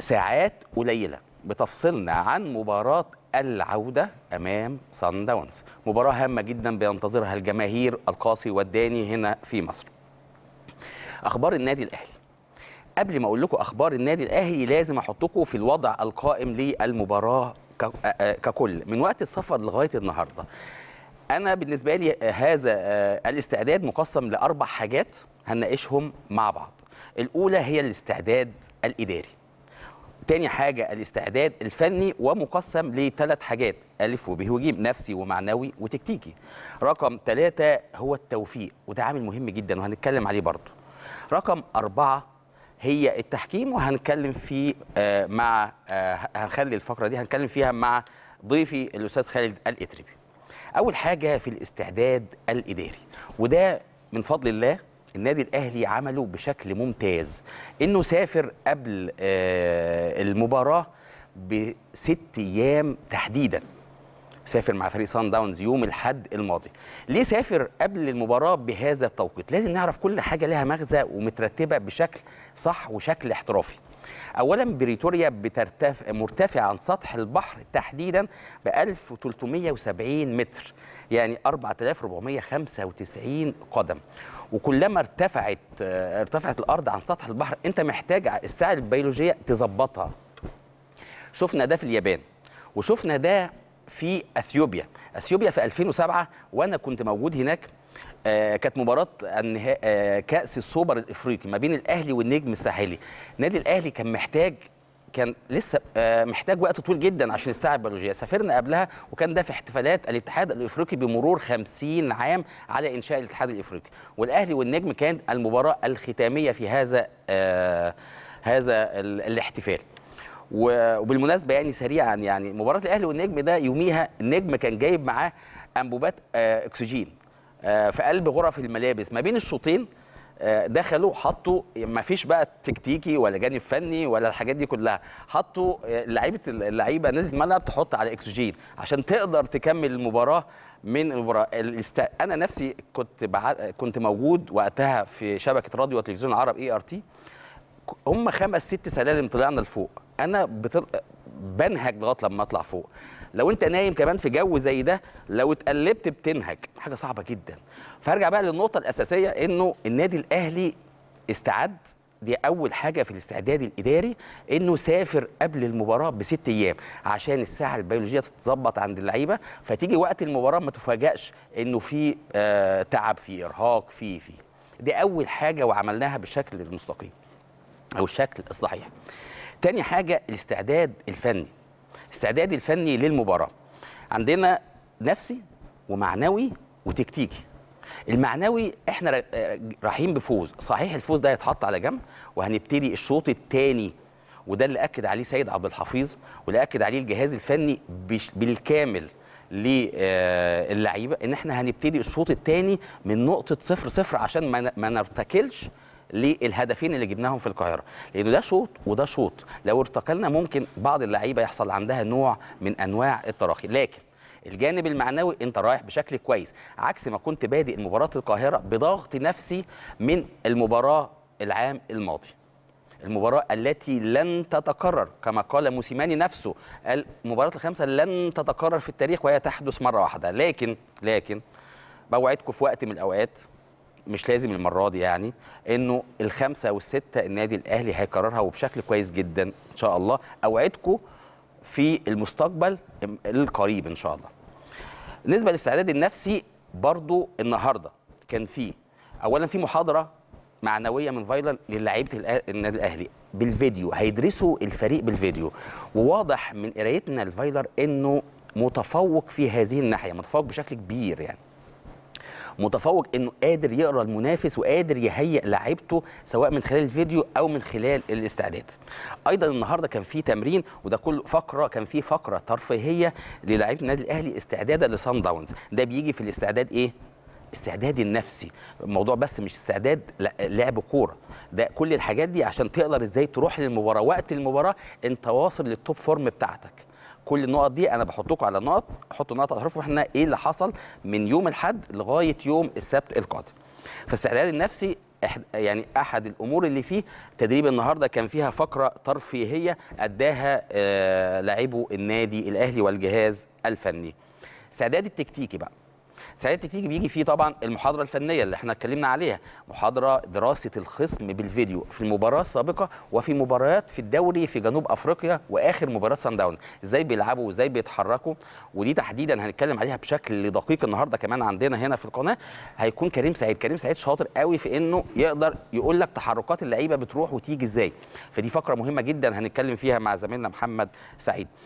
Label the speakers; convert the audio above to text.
Speaker 1: ساعات قليله بتفصلنا عن مباراه العوده امام سان داونز مباراه هامه جدا بينتظرها الجماهير القاسي والداني هنا في مصر اخبار النادي الاهلي قبل ما اقول لكم اخبار النادي الاهلي لازم احطكم في الوضع القائم للمباراه آه، آه، ككل من وقت السفر لغايه النهارده انا بالنسبه لي هذا آه، الاستعداد مقسم لاربع حاجات هنناقشهم مع بعض الاولى هي الاستعداد الاداري تاني حاجه الاستعداد الفني ومقسم لثلاث حاجات الف وبه وجيم نفسي ومعنوي وتكتيكي رقم ثلاثة هو التوفيق وده عامل مهم جدا وهنتكلم عليه برضه رقم أربعة هي التحكيم وهنتكلم فيه آه، مع آه، هنخلي الفقرة دي هنتكلم فيها مع ضيفي الأستاذ خالد الإتربي أول حاجة في الاستعداد الإداري وده من فضل الله النادي الاهلي عمله بشكل ممتاز انه سافر قبل آه، المباراه بست ايام تحديدا سافر مع فريق سان داونز يوم الاحد الماضي ليه سافر قبل المباراه بهذا التوقيت لازم نعرف كل حاجه لها مغزى ومترتبه بشكل صح وشكل احترافي اولا بريتوريا بترتفع مرتفع عن سطح البحر تحديدا ب 1370 متر يعني 4495 قدم وكلما ارتفعت ارتفعت الارض عن سطح البحر انت محتاج الساعه البيولوجيه تظبطها شفنا ده في اليابان وشفنا ده في اثيوبيا اثيوبيا في 2007 وانا كنت موجود هناك آه كانت مباراه آه كاس السوبر الافريقي ما بين الاهلي والنجم الساحلي نادي الاهلي كان محتاج كان لسه آه، محتاج وقت طويل جدا عشان الساعه البيولوجيه سافرنا قبلها وكان ده في احتفالات الاتحاد الافريقي بمرور 50 عام على انشاء الاتحاد الافريقي والاهلي والنجم كان المباراه الختاميه في هذا آه هذا الاحتفال وبالمناسبه يعني سريعا يعني مباراه الاهلي والنجم ده يوميها النجم كان جايب معاه انبوبات آه، اكسجين آه، في قلب غرف الملابس ما بين الشوطين آه، دخلوا حطوا ما فيش بقى تكتيكي ولا جانب فني ولا الحاجات دي كلها حطوا لعيبه اللعيبه نزلت الملعب تحط على اكسجين عشان تقدر تكمل المباراه من المباراه الاست... انا نفسي كنت بع... كنت موجود وقتها في شبكه راديو وتلفزيون العرب اي ار تي هم خمس ست سلالم طلعنا لفوق انا بتل... بنهج لغايه لما اطلع فوق لو انت نايم كمان في جو زي ده لو اتقلبت بتنهج حاجه صعبه جدا فارجع بقى للنقطه الاساسيه انه النادي الاهلي استعد دي اول حاجه في الاستعداد الاداري انه سافر قبل المباراه بست ايام عشان الساعه البيولوجيه تتظبط عند اللعيبه فتيجي وقت المباراه ما تفاجئش انه في آه تعب في ارهاق في في دي اول حاجه وعملناها بالشكل المستقيم او الشكل الصحيح تاني حاجه الاستعداد الفني استعداد الفني للمباراه عندنا نفسي ومعنوي وتكتيكي المعنوي احنا رايحين بفوز صحيح الفوز ده هيتحط على جنب وهنبتدي الشوط الثاني وده اللي اكد عليه سيد عبد الحفيظ واللي اكد عليه الجهاز الفني بالكامل آه، للعيبه ان احنا هنبتدي الشوط الثاني من نقطه صفر صفر عشان ما نرتكلش للهدفين اللي جبناهم في القاهره لانه ده شوط وده شوط لو ارتقلنا ممكن بعض اللعيبه يحصل عندها نوع من انواع التراخي لكن الجانب المعنوي انت رايح بشكل كويس عكس ما كنت بادئ مباراه القاهره بضغط نفسي من المباراه العام الماضي المباراة التي لن تتكرر كما قال موسيماني نفسه قال مباراة الخمسة لن تتكرر في التاريخ وهي تحدث مرة واحدة لكن لكن بوعدكم في وقت من الأوقات مش لازم المره دي يعني انه الخمسه والسته النادي الاهلي هيكررها وبشكل كويس جدا ان شاء الله اوعدكم في المستقبل القريب ان شاء الله. بالنسبه للاستعداد النفسي برضو النهارده كان في اولا في محاضره معنويه من فايلر للاعيبه النادي الاهلي بالفيديو هيدرسوا الفريق بالفيديو وواضح من قرايتنا لفايلر انه متفوق في هذه الناحيه متفوق بشكل كبير يعني متفوق انه قادر يقرا المنافس وقادر يهيئ لعيبته سواء من خلال الفيديو او من خلال الاستعداد ايضا النهارده كان في تمرين وده كل فقره كان في فقره ترفيهيه للاعيبه النادي الاهلي استعدادا لصن داونز ده بيجي في الاستعداد ايه استعداد النفسي الموضوع بس مش استعداد لعب كوره ده كل الحاجات دي عشان تقدر ازاي تروح للمباراه وقت المباراه انت واصل للتوب فورم بتاعتك كل النقط دي انا بحطكم على نقط حطوا نقط تعرفوا احنا واحنا ايه اللي حصل من يوم الاحد لغايه يوم السبت القادم فاستعداد النفسي يعني احد الامور اللي فيه تدريب النهارده كان فيها فقره ترفيهيه اداها آه، لاعبو النادي الاهلي والجهاز الفني استعداد التكتيكي بقى سعيد تكتيكي بيجي فيه طبعا المحاضره الفنيه اللي احنا اتكلمنا عليها محاضره دراسه الخصم بالفيديو في المباراه السابقه وفي مباريات في الدوري في جنوب افريقيا واخر مباراه سان داون ازاي بيلعبوا وازاي بيتحركوا ودي تحديدا هنتكلم عليها بشكل دقيق النهارده كمان عندنا هنا في القناه هيكون كريم سعيد كريم سعيد شاطر قوي في انه يقدر يقول لك تحركات اللعيبه بتروح وتيجي ازاي فدي فقره مهمه جدا هنتكلم فيها مع زميلنا محمد سعيد